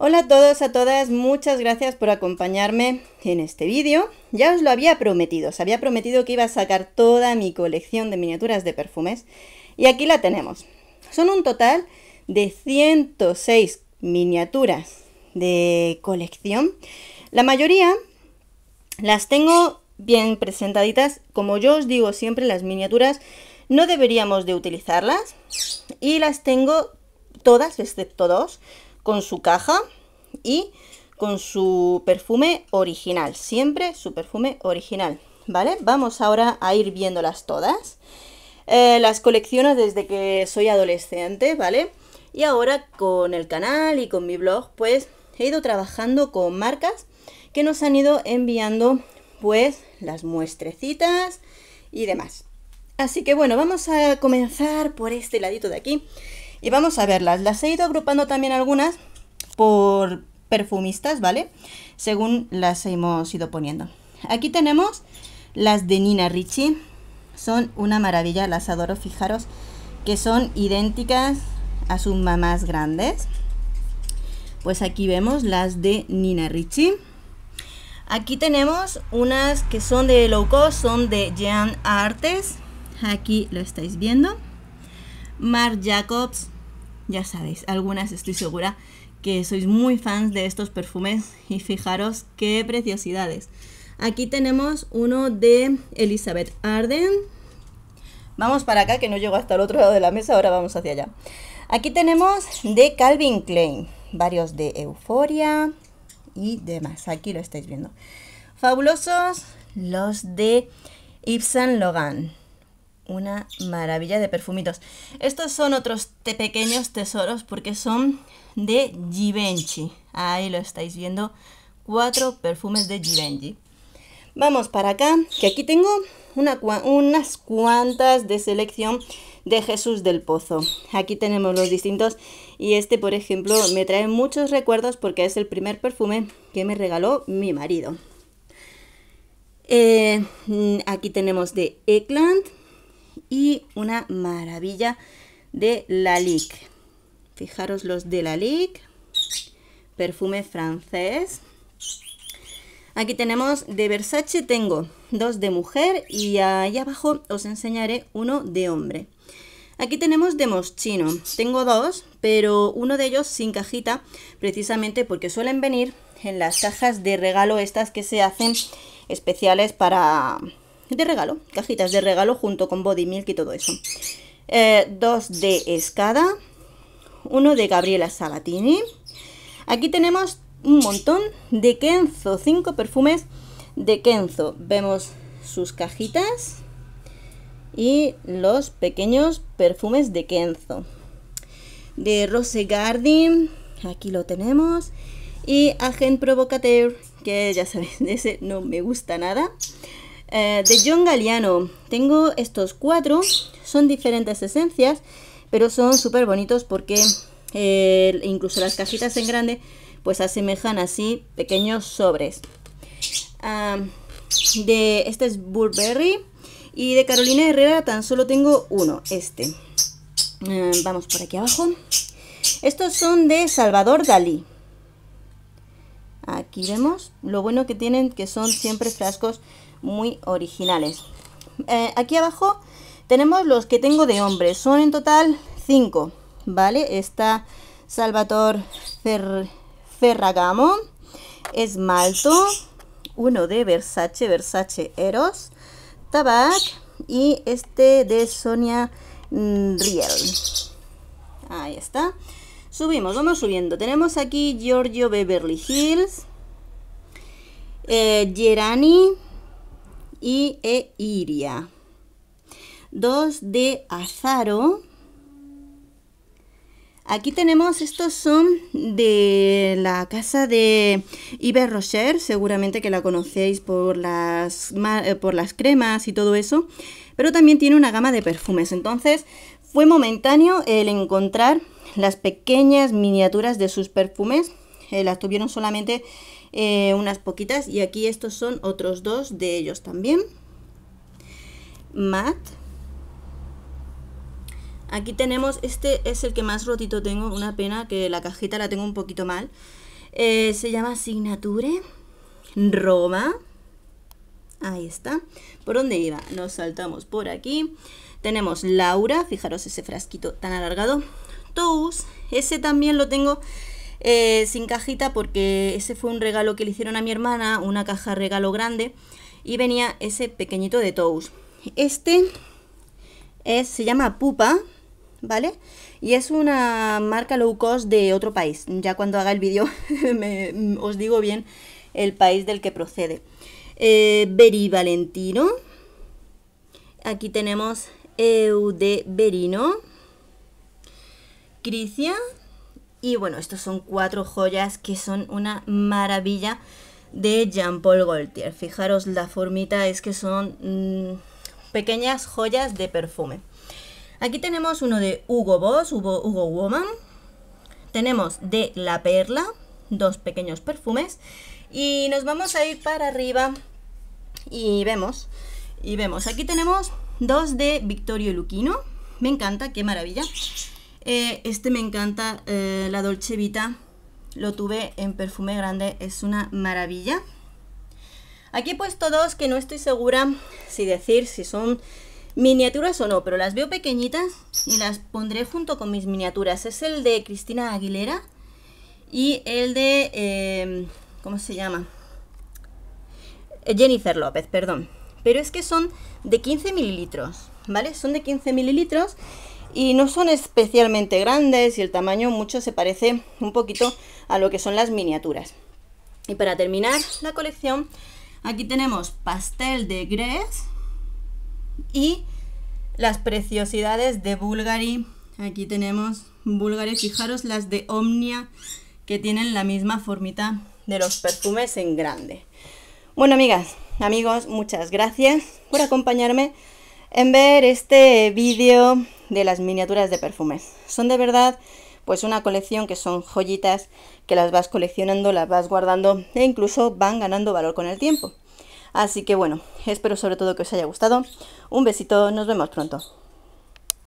Hola a todos, a todas, muchas gracias por acompañarme en este vídeo. Ya os lo había prometido, os había prometido que iba a sacar toda mi colección de miniaturas de perfumes y aquí la tenemos. Son un total de 106 miniaturas de colección. La mayoría las tengo bien presentaditas. Como yo os digo siempre, las miniaturas no deberíamos de utilizarlas y las tengo todas, excepto dos, con su caja y con su perfume original, siempre su perfume original, ¿vale? Vamos ahora a ir viéndolas todas. Eh, las colecciono desde que soy adolescente, ¿vale? Y ahora con el canal y con mi blog, pues he ido trabajando con marcas que nos han ido enviando pues las muestrecitas y demás. Así que bueno, vamos a comenzar por este ladito de aquí. Y vamos a verlas. Las he ido agrupando también algunas por perfumistas, ¿vale? Según las hemos ido poniendo. Aquí tenemos las de Nina Ricci. Son una maravilla, las adoro, fijaros que son idénticas a sus mamás grandes. Pues aquí vemos las de Nina Ricci. Aquí tenemos unas que son de low son de Jean Artes. Aquí lo estáis viendo. Marc Jacobs, ya sabéis, algunas estoy segura que sois muy fans de estos perfumes y fijaros qué preciosidades. Aquí tenemos uno de Elizabeth Arden. Vamos para acá que no llego hasta el otro lado de la mesa, ahora vamos hacia allá. Aquí tenemos de Calvin Klein, varios de Euforia y demás. Aquí lo estáis viendo. Fabulosos los de Yves Saint Logan una maravilla de perfumitos. Estos son otros pequeños tesoros porque son de Givenchy. Ahí lo estáis viendo, cuatro perfumes de Givenchy. Vamos para acá, que aquí tengo unas cuantas de selección de Jesús del Pozo. Aquí tenemos los distintos y este, por ejemplo, me trae muchos recuerdos porque es el primer perfume que me regaló mi marido. Eh, aquí tenemos de Eckland, y una maravilla de Lalique. Fijaros los de Lalique, perfume francés. Aquí tenemos de Versace, tengo dos de mujer y ahí abajo os enseñaré uno de hombre. Aquí tenemos de Moschino, tengo dos, pero uno de ellos sin cajita, precisamente porque suelen venir en las cajas de regalo estas que se hacen especiales para, de regalo, cajitas de regalo junto con body milk y todo eso. Eh, dos de Escada, uno de Gabriela Sabatini. Aquí tenemos un montón de Kenzo, cinco perfumes de Kenzo. Vemos sus cajitas y los pequeños perfumes de Kenzo. De Rose Garden, aquí lo tenemos. Y Agent Provocateur, que ya sabéis, ese no me gusta nada. Eh, de John Galliano. Tengo estos cuatro, son diferentes esencias, pero son súper bonitos porque eh, incluso las cajitas en grande pues asemejan así pequeños sobres. Ah, de este es Burberry y de Carolina Herrera tan solo tengo uno, este. Eh, vamos por aquí abajo. Estos son de Salvador Dalí. Aquí vemos lo bueno que tienen que son siempre frascos muy originales. Eh, aquí abajo tenemos los que tengo de hombres, son en total 5, ¿vale? Está Salvador Ferragamo, Esmalto, uno de Versace, Versace Eros, Tabac y este de Sonia mm, Riel. Ahí está. Subimos, vamos subiendo. Tenemos aquí Giorgio Beverly Hills, eh, Gerani, y e iria. 2 de azaro. Aquí tenemos, estos son de la casa de Yves Rocher, seguramente que la conocéis por las, eh, por las cremas y todo eso, pero también tiene una gama de perfumes. Entonces fue momentáneo el encontrar las pequeñas miniaturas de sus perfumes, eh, las tuvieron solamente eh, unas poquitas y aquí estos son otros dos de ellos también mat aquí tenemos este es el que más rotito tengo una pena que la cajita la tengo un poquito mal eh, se llama signature Roma ahí está por dónde iba nos saltamos por aquí tenemos Laura fijaros ese frasquito tan alargado Tous ese también lo tengo eh, sin cajita porque ese fue un regalo que le hicieron a mi hermana, una caja regalo grande, y venía ese pequeñito de Tous. Este es, se llama Pupa, ¿vale? Y es una marca low cost de otro país. Ya cuando haga el vídeo os digo bien el país del que procede. Eh, Beri Valentino. Aquí tenemos Eude Berino. Cricia, y bueno, estos son cuatro joyas que son una maravilla de Jean-Paul Gaultier. Fijaros la formita, es que son mm, pequeñas joyas de perfume. Aquí tenemos uno de Hugo Boss, Hugo, Hugo Woman. Tenemos de La Perla, dos pequeños perfumes. Y nos vamos a ir para arriba y vemos, y vemos. Aquí tenemos dos de Victorio Luquino. Me encanta, qué maravilla. Eh, este me encanta, eh, la Dolce Vita. Lo tuve en perfume grande, es una maravilla. Aquí he puesto dos que no estoy segura si decir si son miniaturas o no, pero las veo pequeñitas y las pondré junto con mis miniaturas. Es el de Cristina Aguilera y el de... Em, ¿Cómo se llama? Jennifer López, perdón. Pero es que son de 15 mililitros, ¿vale? Son de 15 mililitros y no son especialmente grandes y el tamaño mucho se parece un poquito a lo que son las miniaturas. Y para terminar la colección, aquí tenemos pastel de Gres y las preciosidades de Bulgari. Aquí tenemos Bulgari, fijaros las de Omnia que tienen la misma formita de los perfumes en grande. Bueno, amigas, amigos, muchas gracias por acompañarme en ver este vídeo de las miniaturas de perfumes. Son de verdad pues una colección que son joyitas que las vas coleccionando, las vas guardando e incluso van ganando valor con el tiempo. Así que bueno, espero sobre todo que os haya gustado. Un besito, nos vemos pronto.